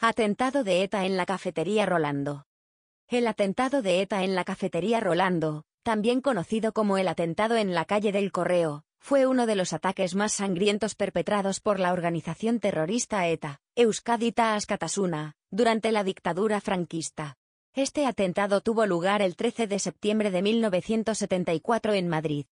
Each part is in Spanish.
Atentado de ETA en la cafetería Rolando. El atentado de ETA en la cafetería Rolando, también conocido como el atentado en la calle del Correo, fue uno de los ataques más sangrientos perpetrados por la organización terrorista ETA, Euskadi Taas durante la dictadura franquista. Este atentado tuvo lugar el 13 de septiembre de 1974 en Madrid.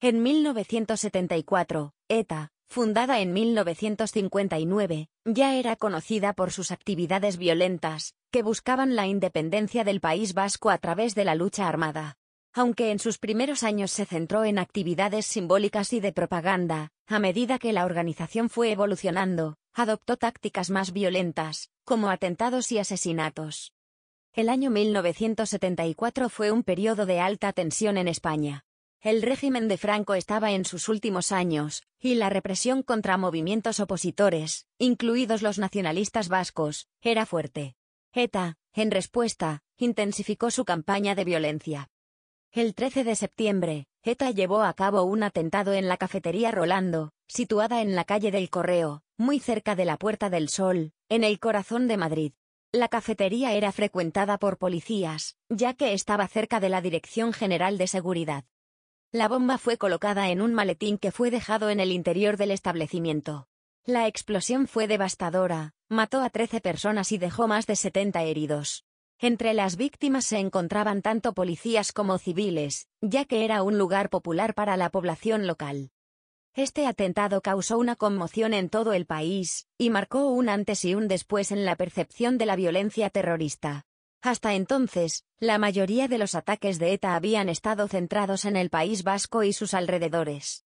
En 1974, ETA, Fundada en 1959, ya era conocida por sus actividades violentas, que buscaban la independencia del País Vasco a través de la lucha armada. Aunque en sus primeros años se centró en actividades simbólicas y de propaganda, a medida que la organización fue evolucionando, adoptó tácticas más violentas, como atentados y asesinatos. El año 1974 fue un periodo de alta tensión en España. El régimen de Franco estaba en sus últimos años, y la represión contra movimientos opositores, incluidos los nacionalistas vascos, era fuerte. ETA, en respuesta, intensificó su campaña de violencia. El 13 de septiembre, ETA llevó a cabo un atentado en la cafetería Rolando, situada en la calle del Correo, muy cerca de la Puerta del Sol, en el corazón de Madrid. La cafetería era frecuentada por policías, ya que estaba cerca de la Dirección General de Seguridad. La bomba fue colocada en un maletín que fue dejado en el interior del establecimiento. La explosión fue devastadora, mató a 13 personas y dejó más de 70 heridos. Entre las víctimas se encontraban tanto policías como civiles, ya que era un lugar popular para la población local. Este atentado causó una conmoción en todo el país, y marcó un antes y un después en la percepción de la violencia terrorista. Hasta entonces, la mayoría de los ataques de ETA habían estado centrados en el País Vasco y sus alrededores.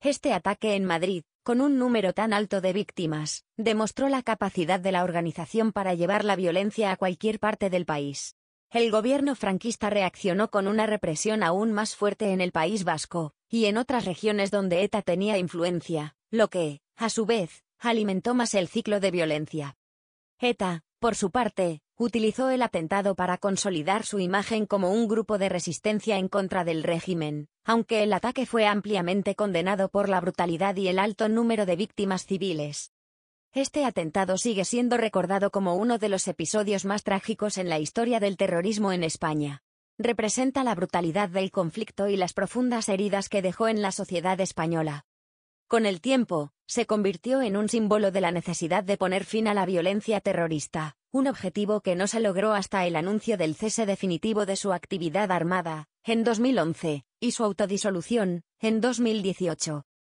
Este ataque en Madrid, con un número tan alto de víctimas, demostró la capacidad de la organización para llevar la violencia a cualquier parte del país. El gobierno franquista reaccionó con una represión aún más fuerte en el País Vasco, y en otras regiones donde ETA tenía influencia, lo que, a su vez, alimentó más el ciclo de violencia. ETA, por su parte, utilizó el atentado para consolidar su imagen como un grupo de resistencia en contra del régimen, aunque el ataque fue ampliamente condenado por la brutalidad y el alto número de víctimas civiles. Este atentado sigue siendo recordado como uno de los episodios más trágicos en la historia del terrorismo en España. Representa la brutalidad del conflicto y las profundas heridas que dejó en la sociedad española. Con el tiempo, se convirtió en un símbolo de la necesidad de poner fin a la violencia terrorista, un objetivo que no se logró hasta el anuncio del cese definitivo de su actividad armada, en 2011, y su autodisolución, en 2018,